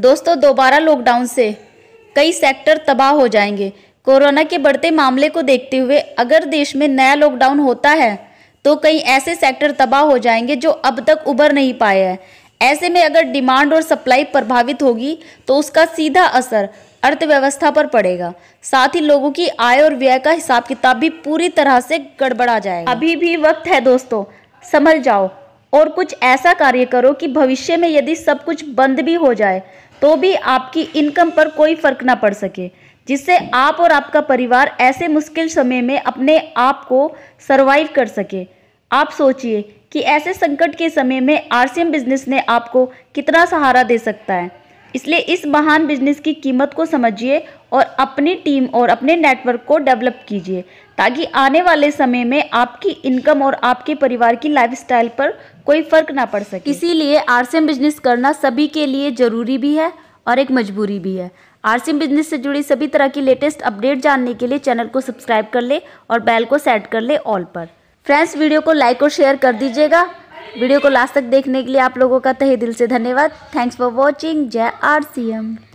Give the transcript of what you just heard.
दोस्तों दोबारा लॉकडाउन से कई सेक्टर तबाह हो जाएंगे कोरोना के बढ़ते मामले को देखते हुए अगर देश में नया लॉकडाउन होता है तो कई ऐसे सेक्टर तबाह हो जाएंगे जो अब तक उभर नहीं पाए हैं ऐसे में अगर डिमांड और सप्लाई प्रभावित होगी तो उसका सीधा असर अर्थव्यवस्था पर पड़ेगा साथ ही लोगों की आय और व्यय का हिसाब किताब भी पूरी तरह से गड़बड़ा जाएगा अभी भी वक्त है दोस्तों समझ जाओ और कुछ ऐसा कार्य करो कि भविष्य में यदि सब कुछ बंद भी हो जाए तो भी आपकी इनकम पर कोई फर्क ना पड़ सके जिससे आप और आपका परिवार ऐसे मुश्किल समय में अपने आप को सरवाइव कर सके आप सोचिए कि ऐसे संकट के समय में आरसीएम बिजनेस ने आपको कितना सहारा दे सकता है इसलिए इस महान बिजनेस की कीमत को समझिए और अपनी टीम और अपने नेटवर्क को डेवलप कीजिए ताकि आने वाले समय में आपकी इनकम और आपके परिवार की लाइफस्टाइल पर कोई फर्क ना पड़ सके इसीलिए आरसीएम बिजनेस करना सभी के लिए जरूरी भी है और एक मजबूरी भी है आरसीएम बिजनेस से जुड़ी सभी तरह की लेटेस्ट अपडेट जानने के लिए चैनल को सब्सक्राइब कर ले और बैल को सेट कर ले ऑल पर फ्रेंड्स वीडियो को लाइक और शेयर कर दीजिएगा वीडियो को लास्ट तक देखने के लिए आप लोगों का तहे दिल से धन्यवाद थैंक्स फॉर वॉचिंग जय आर सी एम